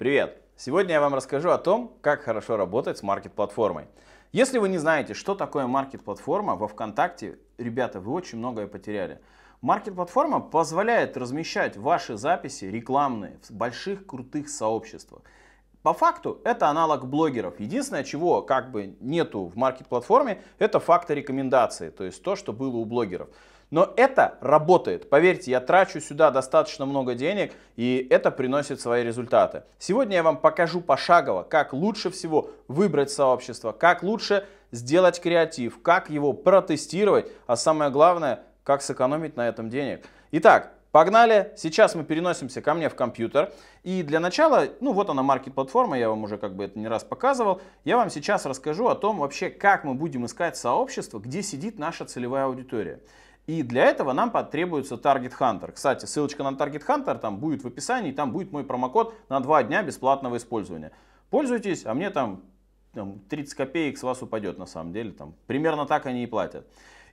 Привет! Сегодня я вам расскажу о том, как хорошо работать с маркет-платформой. Если вы не знаете, что такое маркет-платформа во ВКонтакте, ребята, вы очень многое потеряли. Маркет-платформа позволяет размещать ваши записи рекламные в больших крутых сообществах. По факту это аналог блогеров. Единственное, чего как бы нету в маркет-платформе, это факты рекомендации, то есть то, что было у блогеров. Но это работает. Поверьте, я трачу сюда достаточно много денег, и это приносит свои результаты. Сегодня я вам покажу пошагово, как лучше всего выбрать сообщество, как лучше сделать креатив, как его протестировать, а самое главное, как сэкономить на этом денег. Итак, Погнали, сейчас мы переносимся ко мне в компьютер. И для начала, ну вот она маркет-платформа, я вам уже как бы это не раз показывал. Я вам сейчас расскажу о том вообще, как мы будем искать сообщество, где сидит наша целевая аудитория. И для этого нам потребуется Target Hunter. Кстати, ссылочка на Target Hunter там будет в описании, там будет мой промокод на 2 дня бесплатного использования. Пользуйтесь, а мне там, там 30 копеек с вас упадет на самом деле. Там, примерно так они и платят.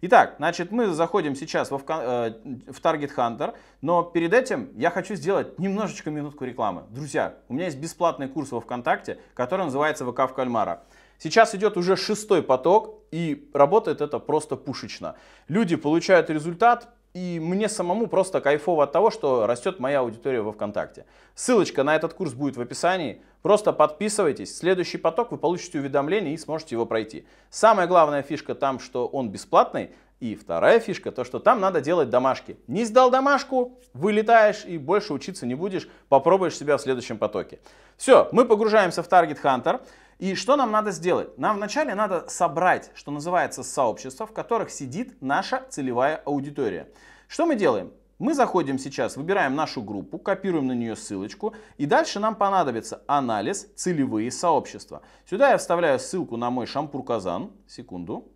Итак, значит, мы заходим сейчас во, э, в Target Hunter, но перед этим я хочу сделать немножечко минутку рекламы. Друзья, у меня есть бесплатный курс во ВКонтакте, который называется «ВК в кальмара». Сейчас идет уже шестой поток, и работает это просто пушечно. Люди получают результат, и мне самому просто кайфово от того, что растет моя аудитория во ВКонтакте. Ссылочка на этот курс будет в описании. Просто подписывайтесь. Следующий поток вы получите уведомление и сможете его пройти. Самая главная фишка там, что он бесплатный. И вторая фишка, то что там надо делать домашки. Не сдал домашку, вылетаешь и больше учиться не будешь, попробуешь себя в следующем потоке. Все, мы погружаемся в Target Hunter. И что нам надо сделать? Нам вначале надо собрать, что называется, сообщество, в которых сидит наша целевая аудитория. Что мы делаем? Мы заходим сейчас, выбираем нашу группу, копируем на нее ссылочку, и дальше нам понадобится анализ целевые сообщества. Сюда я вставляю ссылку на мой шампур Казан. Секунду.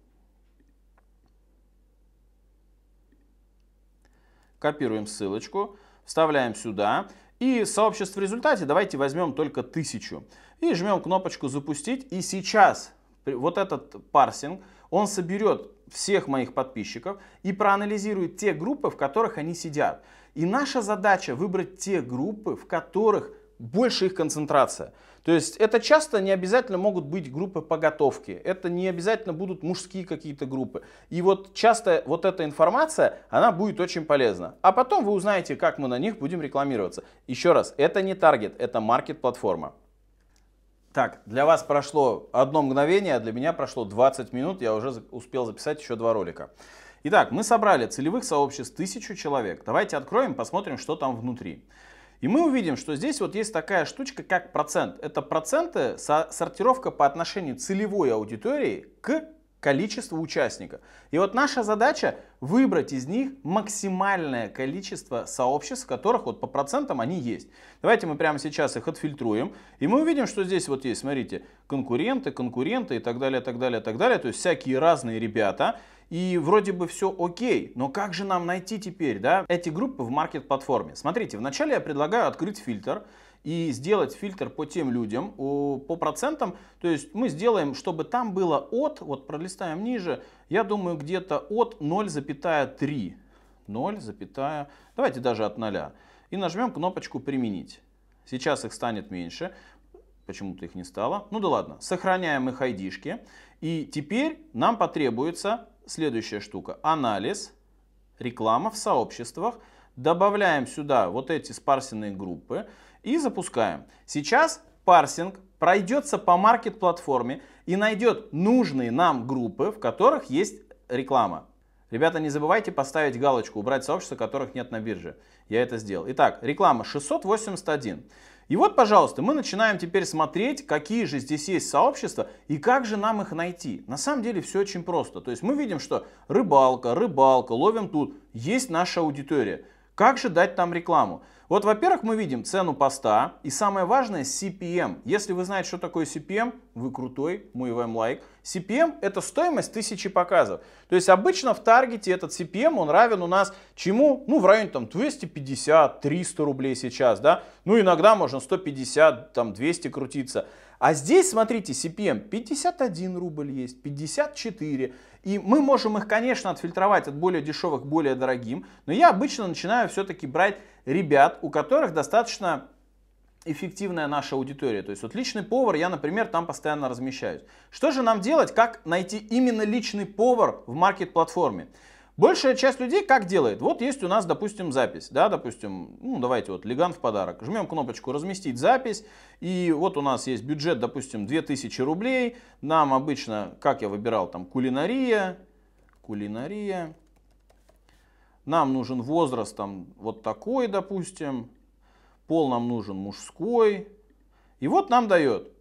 Копируем ссылочку, вставляем сюда. И сообществ в результате давайте возьмем только тысячу. И жмем кнопочку запустить. И сейчас вот этот парсинг, он соберет всех моих подписчиков и проанализирует те группы, в которых они сидят. И наша задача выбрать те группы, в которых больше их концентрация. То есть это часто не обязательно могут быть группы по готовке, это не обязательно будут мужские какие-то группы. И вот часто вот эта информация, она будет очень полезна. А потом вы узнаете, как мы на них будем рекламироваться. Еще раз, это не таргет, это маркет-платформа. Так, для вас прошло одно мгновение, а для меня прошло 20 минут, я уже успел записать еще два ролика. Итак, мы собрали целевых сообществ тысячу человек. Давайте откроем, посмотрим, что там внутри. И мы увидим, что здесь вот есть такая штучка, как процент. Это проценты, сортировка по отношению целевой аудитории к количеству участника. И вот наша задача выбрать из них максимальное количество сообществ, в которых вот по процентам они есть. Давайте мы прямо сейчас их отфильтруем, и мы увидим, что здесь вот есть, смотрите, конкуренты, конкуренты и так далее, так далее, так далее, то есть всякие разные ребята. И вроде бы все окей, но как же нам найти теперь да, эти группы в маркет-платформе? Смотрите, вначале я предлагаю открыть фильтр и сделать фильтр по тем людям, по процентам. То есть мы сделаем, чтобы там было от, вот пролистаем ниже, я думаю, где-то от 0,3. 0, давайте даже от 0. И нажмем кнопочку «Применить». Сейчас их станет меньше, почему-то их не стало. Ну да ладно, сохраняем их айдишки. И теперь нам потребуется следующая штука. Анализ, реклама в сообществах. Добавляем сюда вот эти спарсенные группы и запускаем. Сейчас парсинг пройдется по маркет-платформе и найдет нужные нам группы, в которых есть реклама. Ребята, не забывайте поставить галочку «Убрать сообщества, которых нет на бирже». Я это сделал. Итак, реклама 681. И вот, пожалуйста, мы начинаем теперь смотреть, какие же здесь есть сообщества и как же нам их найти. На самом деле все очень просто. То есть мы видим, что рыбалка, рыбалка, ловим тут, есть наша аудитория. Как же дать там рекламу? Вот, во-первых, мы видим цену поста и самое важное CPM. Если вы знаете, что такое CPM, вы крутой, мы вам лайк. CPM это стоимость тысячи показов. То есть обычно в таргете этот CPM, он равен у нас чему? Ну, в районе там 250-300 рублей сейчас, да? Ну, иногда можно 150, там 200 крутиться. А здесь, смотрите, CPM 51 рубль есть, 54. И мы можем их, конечно, отфильтровать от более дешевых к более дорогим, но я обычно начинаю все-таки брать ребят, у которых достаточно эффективная наша аудитория. То есть вот личный повар, я, например, там постоянно размещаюсь. Что же нам делать? Как найти именно личный повар в маркет-платформе? Большая часть людей как делает? Вот есть у нас, допустим, запись, да, допустим, ну давайте вот Леган в подарок. Жмем кнопочку «Разместить запись», и вот у нас есть бюджет, допустим, 2000 рублей. Нам обычно, как я выбирал, там кулинария, кулинария. Нам нужен возраст там вот такой, допустим. Пол нам нужен мужской. И вот нам дает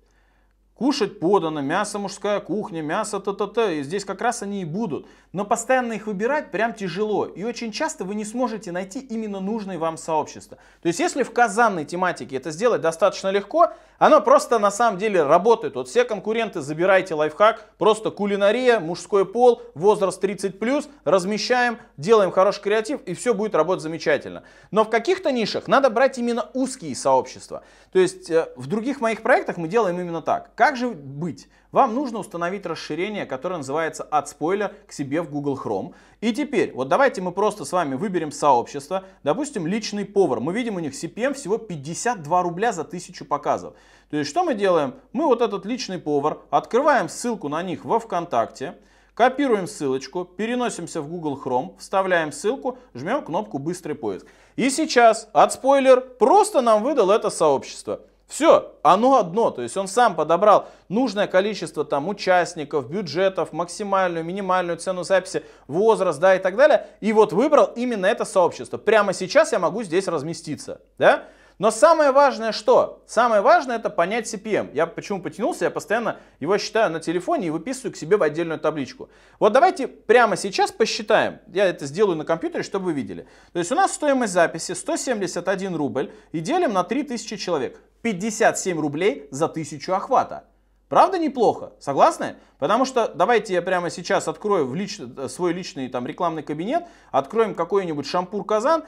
Кушать подано, мясо мужская кухня, мясо т-т-т. И здесь как раз они и будут. Но постоянно их выбирать прям тяжело. И очень часто вы не сможете найти именно нужное вам сообщество. То есть если в казанной тематике это сделать достаточно легко, оно просто на самом деле работает. Вот все конкуренты забирайте лайфхак, просто кулинария, мужской пол, возраст 30+, размещаем, делаем хороший креатив и все будет работать замечательно. Но в каких-то нишах надо брать именно узкие сообщества. То есть э, в других моих проектах мы делаем именно так. Как как же быть? Вам нужно установить расширение, которое называется от спойлер к себе в Google Chrome. И теперь, вот давайте мы просто с вами выберем сообщество, допустим, личный повар. Мы видим у них CPM всего 52 рубля за 1000 показов. То есть что мы делаем? Мы вот этот личный повар, открываем ссылку на них во ВКонтакте, Копируем ссылочку, переносимся в Google Chrome, вставляем ссылку, жмем кнопку «Быстрый поиск». И сейчас от спойлер просто нам выдал это сообщество. Все, оно одно. То есть он сам подобрал нужное количество там участников, бюджетов, максимальную, минимальную цену записи, возраст, да, и так далее. И вот выбрал именно это сообщество. Прямо сейчас я могу здесь разместиться, да? Но самое важное что? Самое важное это понять CPM. Я почему потянулся, я постоянно его считаю на телефоне и выписываю к себе в отдельную табличку. Вот давайте прямо сейчас посчитаем. Я это сделаю на компьютере, чтобы вы видели. То есть у нас стоимость записи 171 рубль и делим на 3000 человек. 57 рублей за 1000 охвата. Правда неплохо? Согласны? Потому что давайте я прямо сейчас открою в лич... свой личный там рекламный кабинет, откроем какой-нибудь шампур Казан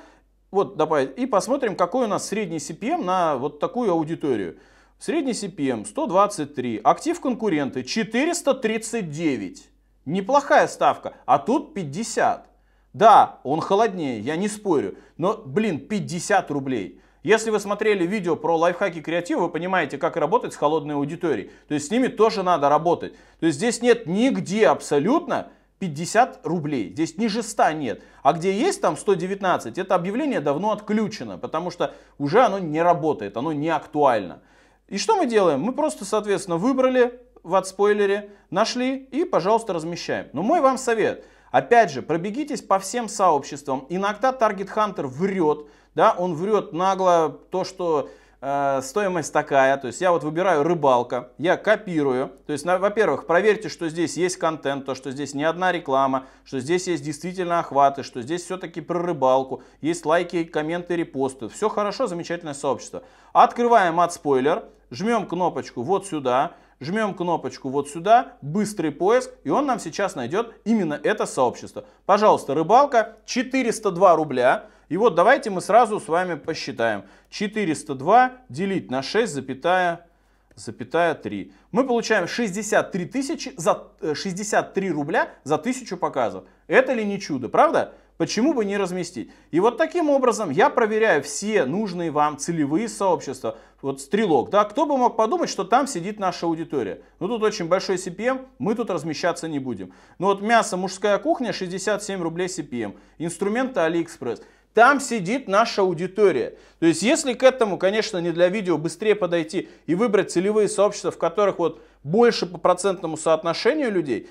вот добавить, и посмотрим, какой у нас средний CPM на вот такую аудиторию. Средний CPM 123, актив конкуренты 439. Неплохая ставка, а тут 50. Да, он холоднее, я не спорю, но, блин, 50 рублей. Если вы смотрели видео про лайфхаки креатива, вы понимаете, как работать с холодной аудиторией. То есть с ними тоже надо работать. То есть здесь нет нигде абсолютно 50 рублей. Здесь ниже 100 нет. А где есть там 119, это объявление давно отключено, потому что уже оно не работает, оно не актуально. И что мы делаем? Мы просто, соответственно, выбрали в отспойлере, нашли и, пожалуйста, размещаем. Но мой вам совет. Опять же, пробегитесь по всем сообществам. Иногда Target Hunter врет, да, он врет нагло то, что Э, стоимость такая, то есть я вот выбираю рыбалка, я копирую, то есть, во-первых, проверьте, что здесь есть контент, то, что здесь не одна реклама, что здесь есть действительно охваты, что здесь все-таки про рыбалку, есть лайки, комменты, репосты, все хорошо, замечательное сообщество. Открываем от спойлер, жмем кнопочку вот сюда, жмем кнопочку вот сюда, быстрый поиск, и он нам сейчас найдет именно это сообщество. Пожалуйста, рыбалка, 402 рубля, и вот давайте мы сразу с вами посчитаем. 402 делить на 6, запятая, запятая 3. Мы получаем 63, тысячи за, 63 э, рубля за тысячу показов. Это ли не чудо, правда? Почему бы не разместить? И вот таким образом я проверяю все нужные вам целевые сообщества. Вот стрелок, да, кто бы мог подумать, что там сидит наша аудитория. Ну тут очень большой CPM, эм, мы тут размещаться не будем. Ну вот мясо, мужская кухня, 67 рублей CPM. Эм. Инструменты AliExpress. Там сидит наша аудитория. То есть если к этому, конечно, не для видео быстрее подойти и выбрать целевые сообщества, в которых вот больше по процентному соотношению людей,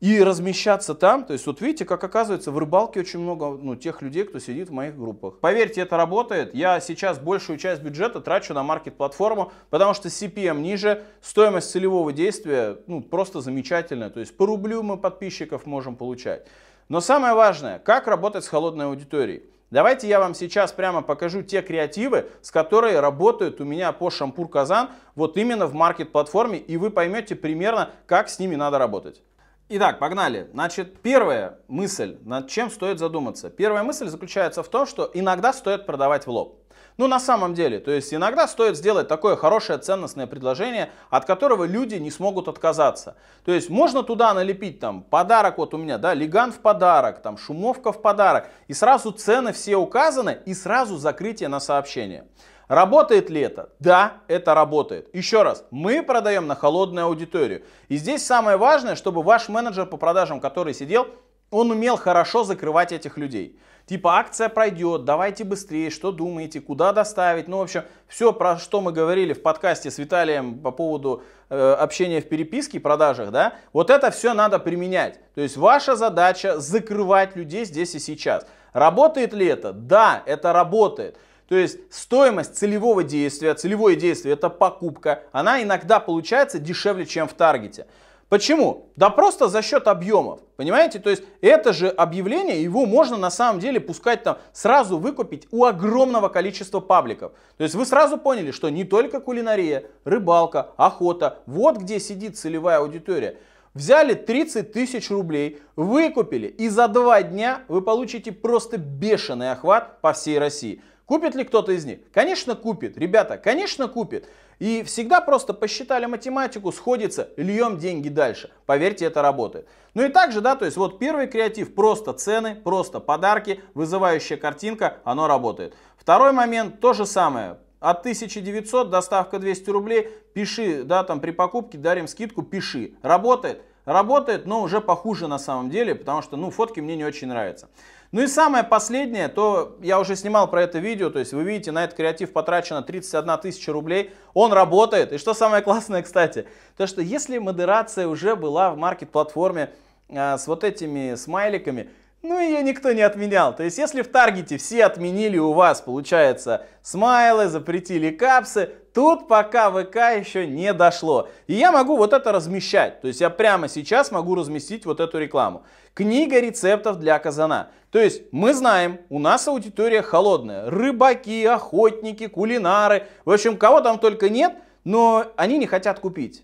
и размещаться там, то есть вот видите, как оказывается, в рыбалке очень много ну, тех людей, кто сидит в моих группах. Поверьте, это работает. Я сейчас большую часть бюджета трачу на маркет-платформу, потому что CPM ниже, стоимость целевого действия ну, просто замечательная. То есть по рублю мы подписчиков можем получать. Но самое важное, как работать с холодной аудиторией. Давайте я вам сейчас прямо покажу те креативы, с которыми работают у меня по шампур Казан вот именно в маркет-платформе, и вы поймете примерно, как с ними надо работать. Итак, погнали. Значит, первая мысль, над чем стоит задуматься. Первая мысль заключается в том, что иногда стоит продавать в лоб. Ну, на самом деле, то есть иногда стоит сделать такое хорошее ценностное предложение, от которого люди не смогут отказаться. То есть можно туда налепить там подарок, вот у меня, да, лиган в подарок, там шумовка в подарок, и сразу цены все указаны, и сразу закрытие на сообщение. Работает ли это? Да, это работает. Еще раз, мы продаем на холодную аудиторию. И здесь самое важное, чтобы ваш менеджер по продажам, который сидел, он умел хорошо закрывать этих людей. Типа акция пройдет, давайте быстрее, что думаете, куда доставить. Ну, в общем, все, про что мы говорили в подкасте с Виталием по поводу э, общения в переписке, продажах, да, вот это все надо применять. То есть ваша задача закрывать людей здесь и сейчас. Работает ли это? Да, это работает. То есть стоимость целевого действия, целевое действие это покупка, она иногда получается дешевле, чем в таргете. Почему? Да просто за счет объемов, понимаете? То есть это же объявление, его можно на самом деле пускать там, сразу выкупить у огромного количества пабликов. То есть вы сразу поняли, что не только кулинария, рыбалка, охота, вот где сидит целевая аудитория. Взяли 30 тысяч рублей, выкупили, и за два дня вы получите просто бешеный охват по всей России. Купит ли кто-то из них? Конечно купит, ребята, конечно купит. И всегда просто посчитали математику, сходится, льем деньги дальше. Поверьте, это работает. Ну и также, да, то есть вот первый креатив, просто цены, просто подарки, вызывающая картинка, оно работает. Второй момент, то же самое, от 1900 доставка 200 рублей, пиши, да, там при покупке дарим скидку, пиши. Работает? Работает, но уже похуже на самом деле, потому что, ну, фотки мне не очень нравятся. Ну и самое последнее, то я уже снимал про это видео, то есть вы видите, на этот креатив потрачено 31 тысяча рублей, он работает. И что самое классное, кстати, то что если модерация уже была в маркет-платформе э, с вот этими смайликами, ну, ее никто не отменял. То есть, если в таргете все отменили у вас, получается, смайлы, запретили капсы, Тут пока ВК еще не дошло. И я могу вот это размещать. То есть я прямо сейчас могу разместить вот эту рекламу. Книга рецептов для казана. То есть мы знаем, у нас аудитория холодная. Рыбаки, охотники, кулинары. В общем, кого там только нет, но они не хотят купить.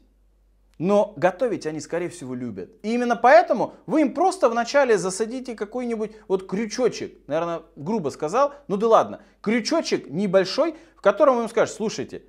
Но готовить они, скорее всего, любят. И именно поэтому вы им просто вначале засадите какой-нибудь вот крючочек. Наверное, грубо сказал, ну да ладно. Крючочек небольшой, в котором вы им скажете, слушайте,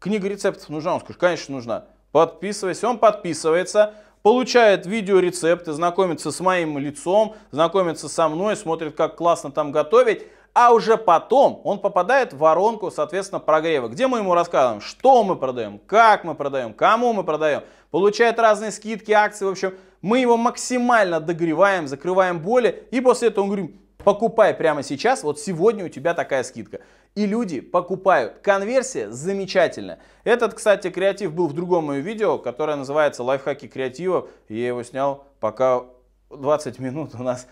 Книга рецептов нужна? Он скажет, конечно, нужна. Подписывайся. Он подписывается, получает видеорецепты, знакомится с моим лицом, знакомится со мной, смотрит, как классно там готовить. А уже потом он попадает в воронку, соответственно, прогрева, где мы ему рассказываем, что мы продаем, как мы продаем, кому мы продаем, получает разные скидки, акции, в общем, мы его максимально догреваем, закрываем боли, и после этого он говорит, покупай прямо сейчас, вот сегодня у тебя такая скидка и люди покупают. Конверсия замечательная. Этот, кстати, креатив был в другом моем видео, которое называется «Лайфхаки креатива». я его снял, пока 20 минут у нас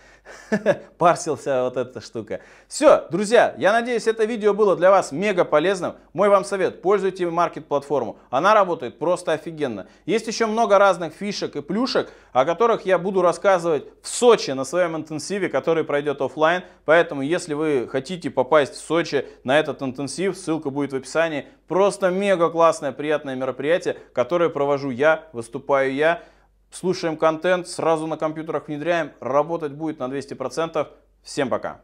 парсился вот эта штука. Все, друзья, я надеюсь, это видео было для вас мега полезным. Мой вам совет, пользуйтесь маркет-платформу. Она работает просто офигенно. Есть еще много разных фишек и плюшек, о которых я буду рассказывать в Сочи на своем интенсиве, который пройдет офлайн. Поэтому, если вы хотите попасть в Сочи на этот интенсив, ссылка будет в описании. Просто мега классное, приятное мероприятие, которое провожу я, выступаю я. Слушаем контент, сразу на компьютерах внедряем. Работать будет на 200%. Всем пока!